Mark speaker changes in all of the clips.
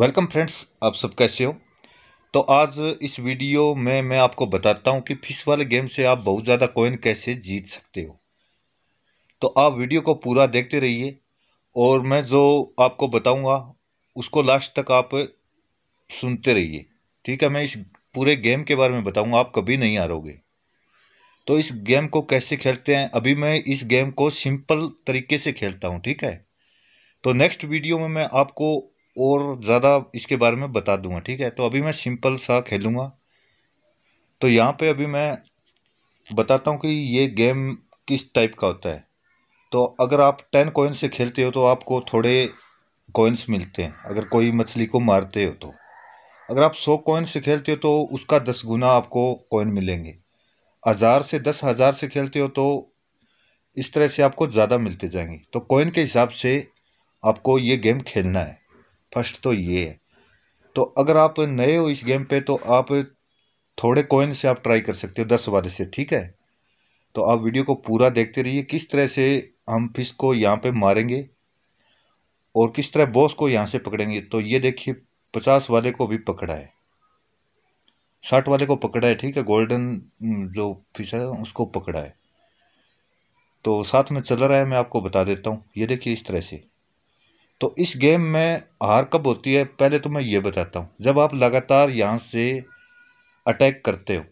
Speaker 1: welcome friends आप सब कैसे हो तो आज इस वीडियो में मैं आपको बताता हूं कि फिश वाले गेम से आप बहुत ज़्यादा कॉइन कैसे जीत सकते हो तो आप वीडियो को पूरा देखते रहिए और मैं जो आपको बताऊंगा उसको लास्ट तक आप सुनते रहिए ठीक है मैं इस पूरे गेम के बारे में बताऊंगा आप कभी नहीं हारोगे तो इस गेम को कैसे खेलते हैं अभी मैं इस गेम को सिंपल तरीके से खेलता हूँ ठीक है तो नेक्स्ट वीडियो में मैं आपको और ज़्यादा इसके बारे में बता दूंगा ठीक है तो अभी मैं सिंपल सा खेलूँगा तो यहाँ पे अभी मैं बताता हूँ कि ये गेम किस टाइप का होता है तो अगर आप टेन कोइन से खेलते हो तो आपको थोड़े कोइंस मिलते हैं अगर कोई मछली को मारते हो तो अगर आप सौ कोइंस से खेलते हो तो उसका दस गुना आपको कोइन मिलेंगे हज़ार से दस हज़ार से खेलते हो तो इस तरह से आपको ज़्यादा मिलते जाएंगे तो कोइन के हिसाब से आपको ये गेम खेलना है फर्स्ट तो ये है तो अगर आप नए हो इस गेम पे तो आप थोड़े कोइन से आप ट्राई कर सकते हो दस वाले से ठीक है तो आप वीडियो को पूरा देखते रहिए किस तरह से हम फिश को यहाँ पे मारेंगे और किस तरह बॉस को यहाँ से पकड़ेंगे तो ये देखिए पचास वाले को भी पकड़ा है साठ वाले को पकड़ा है ठीक है गोल्डन हम्म, जो फिश है उसको पकड़ा है तो साथ में चल रहा है मैं आपको बता देता हूँ ये देखिए इस तरह से तो इस गेम में हार कब होती है पहले तो मैं ये बताता हूँ जब आप लगातार यहाँ से अटैक करते हो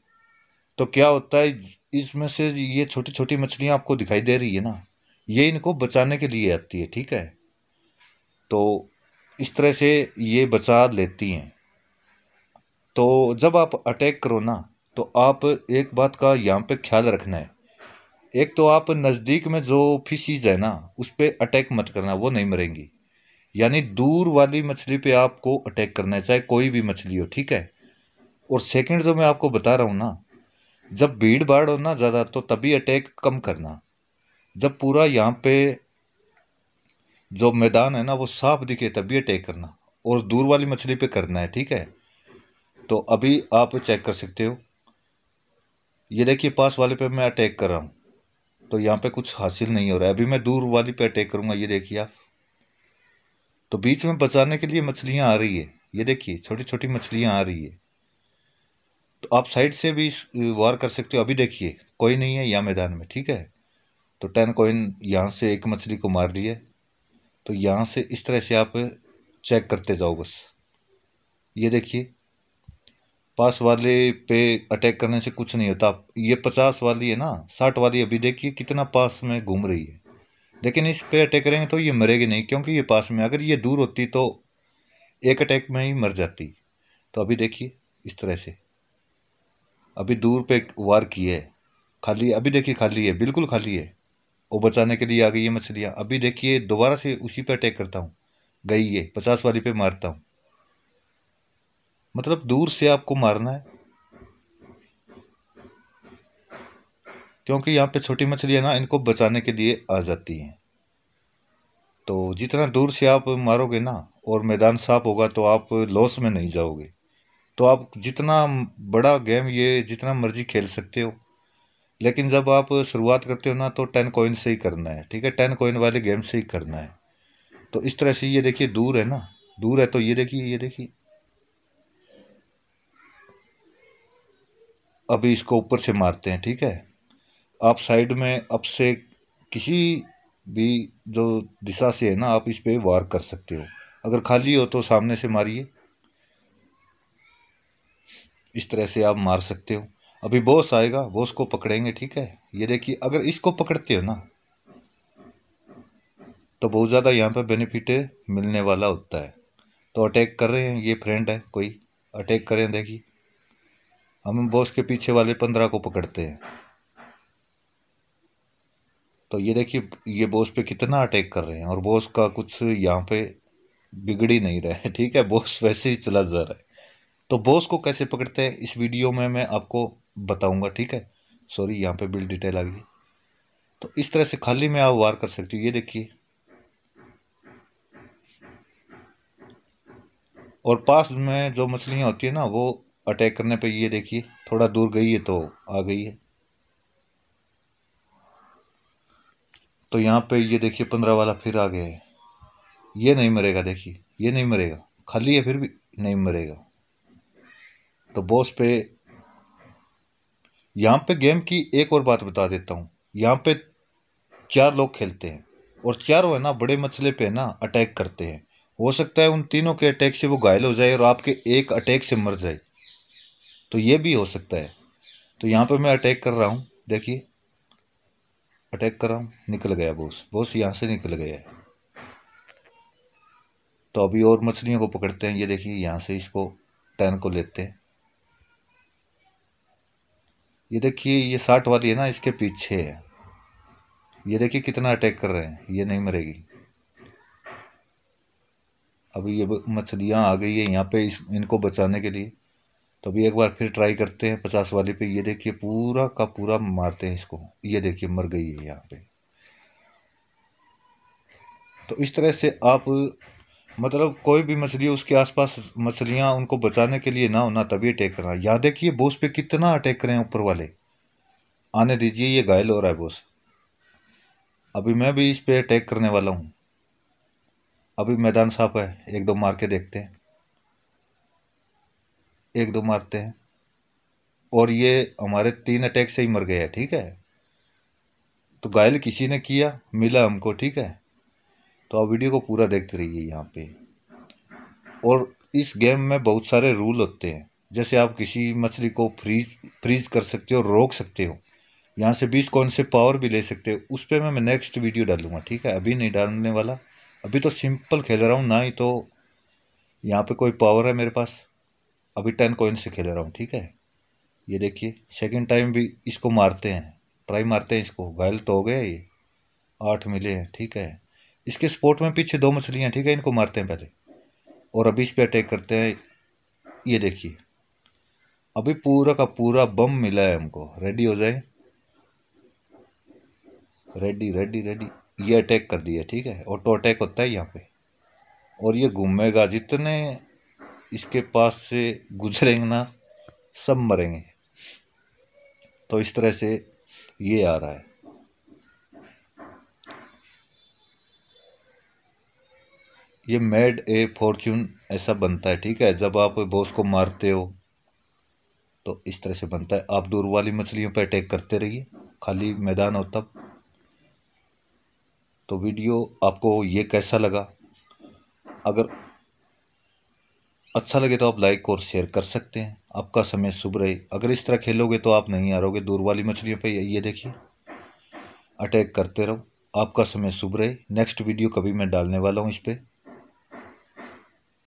Speaker 1: तो क्या होता है इसमें से ये छोटी छोटी मछलियाँ आपको दिखाई दे रही है ना ये इनको बचाने के लिए आती है ठीक है तो इस तरह से ये बचा लेती हैं तो जब आप अटैक करो ना तो आप एक बात का यहाँ पे ख्याल रखना है एक तो आप नज़दीक में जो फिशीज़ है ना उस पर अटैक मत करना वो नहीं मरेंगी यानी दूर वाली मछली पे आपको अटैक करना है चाहे कोई भी मछली हो ठीक है और सेकंड जो मैं आपको बता रहा हूँ ना जब भीड़ भाड़ हो ना ज़्यादा तो तभी अटैक कम करना जब पूरा यहाँ पे जो मैदान है ना वो साफ दिखे तभी अटैक करना और दूर वाली मछली पे करना है ठीक है तो अभी आप चेक कर सकते हो ये देखिए पास वाले पे मैं अटैक कर रहा हूँ तो यहाँ पे कुछ हासिल नहीं हो रहा है अभी मैं दूर वाली पे अटैक करूँगा ये देखिए आप तो बीच में बचाने के लिए मछलियाँ आ रही है ये देखिए छोटी छोटी मछलियाँ आ रही है तो आप साइड से भी वार कर सकते हो अभी देखिए कोई नहीं है यहाँ मैदान में ठीक है तो टेन कोइन यहाँ से एक मछली को मार लिया तो यहाँ से इस तरह से आप चेक करते जाओ बस ये देखिए पास वाले पे अटैक करने से कुछ नहीं होता ये पचास वाली है ना साठ वाली अभी देखिए कितना पास में घूम रही है लेकिन इस पे अटैक करेंगे तो ये मरेगी नहीं क्योंकि ये पास में अगर ये दूर होती तो एक अटैक में ही मर जाती तो अभी देखिए इस तरह से अभी दूर पे वार की है खाली अभी देखिए खाली है बिल्कुल खाली है वो बचाने के लिए आ गई है मछलियाँ अभी देखिए दोबारा से उसी पर अटैक करता हूँ गई ये पचास वाली पे मारता हूँ मतलब दूर से आपको मारना है क्योंकि यहाँ पे छोटी मछलियाँ ना इनको बचाने के लिए आ जाती हैं तो जितना दूर से आप मारोगे ना और मैदान साफ होगा तो आप लॉस में नहीं जाओगे तो आप जितना बड़ा गेम ये जितना मर्जी खेल सकते हो लेकिन जब आप शुरुआत करते हो ना तो टेन कोइन से ही करना है ठीक है टेन कोइन वाले गेम से ही करना है तो इस तरह से ये देखिए दूर है ना दूर है तो ये देखिए ये देखिए अभी इसको ऊपर से मारते हैं ठीक है आप साइड में अब से किसी भी जो दिशा से है ना आप इस पर वार कर सकते हो अगर खाली हो तो सामने से मारिए इस तरह से आप मार सकते हो अभी बॉस आएगा बॉस को पकड़ेंगे ठीक है ये देखिए अगर इसको पकड़ते हो ना तो बहुत ज़्यादा यहाँ पे बेनिफिट मिलने वाला होता है तो अटैक कर रहे हैं ये फ्रेंड है कोई अटैक करें देखिए हम बॉस के पीछे वाले पंद्रह को पकड़ते हैं तो ये देखिए ये बॉस पे कितना अटैक कर रहे हैं और बॉस का कुछ यहाँ पे बिगड़ ही नहीं रहा है ठीक है बॉस वैसे ही चला जा रहा है तो बॉस को कैसे पकड़ते हैं इस वीडियो में मैं आपको बताऊंगा ठीक है सॉरी यहाँ पे बिल डिटेल आ गई तो इस तरह से खाली में आप वार कर सकते हो ये देखिए और पास में जो मछलियाँ होती है ना वो अटैक करने पर ये देखिए थोड़ा दूर गई है तो आ गई है तो यहाँ पे ये देखिए पंद्रह वाला फिर आ गया है ये नहीं मरेगा देखिए ये नहीं मरेगा खाली है फिर भी नहीं मरेगा तो बॉस पे यहाँ पे गेम की एक और बात बता देता हूँ यहाँ पे चार लोग खेलते हैं और चारों है ना बड़े मसले पे ना अटैक करते हैं हो सकता है उन तीनों के अटैक से वो घायल हो जाए और आपके एक अटैक से मर जाए तो ये भी हो सकता है तो यहाँ पे मैं अटैक कर रहा हूँ देखिए अटैक करा निकल गया बॉस बॉस यहाँ से निकल गया है तो अभी और मछलियों को पकड़ते हैं ये देखिए यहाँ से इसको टैन को लेते हैं ये देखिए ये साठ वाली है ना इसके पीछे है ये देखिए कितना अटैक कर रहे हैं ये नहीं मरेगी अभी ये मछलियाँ आ गई है यहाँ पे इस इनको बचाने के लिए तो अभी एक बार फिर ट्राई करते हैं पचास वाले पे ये देखिए पूरा का पूरा मारते हैं इसको ये देखिए मर गई है यहाँ पे तो इस तरह से आप मतलब कोई भी मछली उसके आसपास मछलियाँ उनको बचाने के लिए ना होना तभी अटैक करना यहाँ देखिए बोस पे कितना अटैक करें ऊपर वाले आने दीजिए ये घायल हो रहा है बोस अभी मैं भी इस पर अटैक करने वाला हूँ अभी मैदान साफ है एक दो मार के देखते हैं एक दो मारते हैं और ये हमारे तीन अटैक से ही मर गया ठीक है तो घायल किसी ने किया मिला हमको ठीक है तो आप वीडियो को पूरा देखते रहिए यहाँ पे और इस गेम में बहुत सारे रूल होते हैं जैसे आप किसी मछली को फ्रीज फ्रीज कर सकते हो रोक सकते हो यहाँ से बीस कौन से पावर भी ले सकते हो उस पर मैं नेक्स्ट वीडियो डालूँगा ठीक है अभी नहीं डालने वाला अभी तो सिंपल खेल रहा हूँ ना ही तो यहाँ पे कोई पावर है मेरे पास अभी टेन कॉइन से खेल रहा हूँ ठीक है ये देखिए सेकंड टाइम भी इसको मारते हैं ट्राई मारते हैं इसको घायल तो हो गया ये आठ मिले हैं ठीक है इसके स्पोर्ट में पीछे दो मछलियाँ ठीक है इनको मारते हैं पहले और अभी इस पर अटैक करते हैं ये देखिए अभी पूरा का पूरा बम मिला है हमको रेडी हो जाए रेडी रेडी रेडी ये अटैक कर दिया ठीक है ऑटो अटैक होता है यहाँ पे और ये घूमेगा जितने इसके पास से गुजरेंगे ना सब मरेंगे तो इस तरह से ये आ रहा है ये मेड ए फॉर्च्यून ऐसा बनता है ठीक है जब आप बॉस को मारते हो तो इस तरह से बनता है आप दूर वाली मछलियों पर अटैक करते रहिए खाली मैदान हो तब तो वीडियो आपको ये कैसा लगा अगर अच्छा लगे तो आप लाइक और शेयर कर सकते हैं आपका समय शुभ रहे अगर इस तरह खेलोगे तो आप नहीं हारोगे दूर वाली मछलियों पर ये देखिए अटैक करते रहो आपका समय शुभ रहे नेक्स्ट वीडियो कभी मैं डालने वाला हूँ इस पर